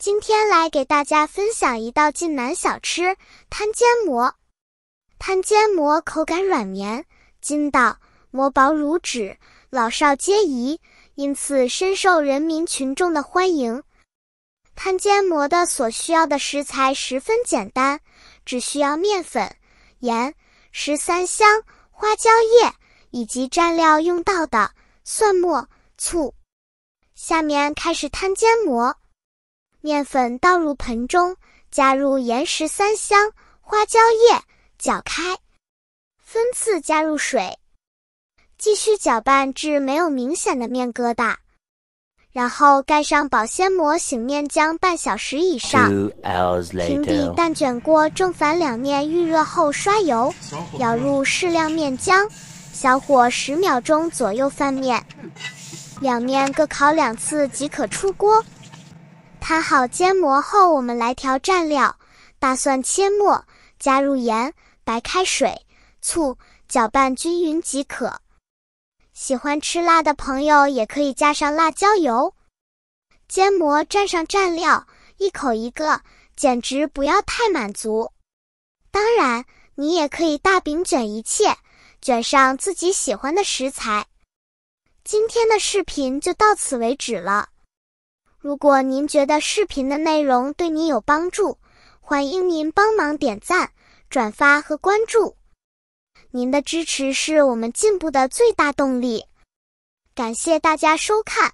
今天来给大家分享一道晋南小吃摊煎馍。摊煎馍口感软绵、筋道，馍薄如纸，老少皆宜，因此深受人民群众的欢迎。摊煎馍的所需要的食材十分简单，只需要面粉、盐、十三香、花椒叶，以及蘸料用到的蒜末、醋。下面开始摊煎馍。面粉倒入盆中，加入盐、十三香、花椒叶，搅开，分次加入水，继续搅拌至没有明显的面疙瘩，然后盖上保鲜膜醒面浆半小时以上。Two hours later，平底蛋卷锅正反两面预热后刷油，舀入适量面浆，小火十秒钟左右翻面，两面各烤两次即可出锅。摊好煎膜后，我们来调蘸料。大蒜切末，加入盐、白开水、醋，搅拌均匀即可。喜欢吃辣的朋友也可以加上辣椒油。煎膜蘸上蘸料，一口一个，简直不要太满足。当然，你也可以大饼卷一切，卷上自己喜欢的食材。今天的视频就到此为止了。如果您觉得视频的内容对你有帮助，欢迎您帮忙点赞、转发和关注。您的支持是我们进步的最大动力。感谢大家收看！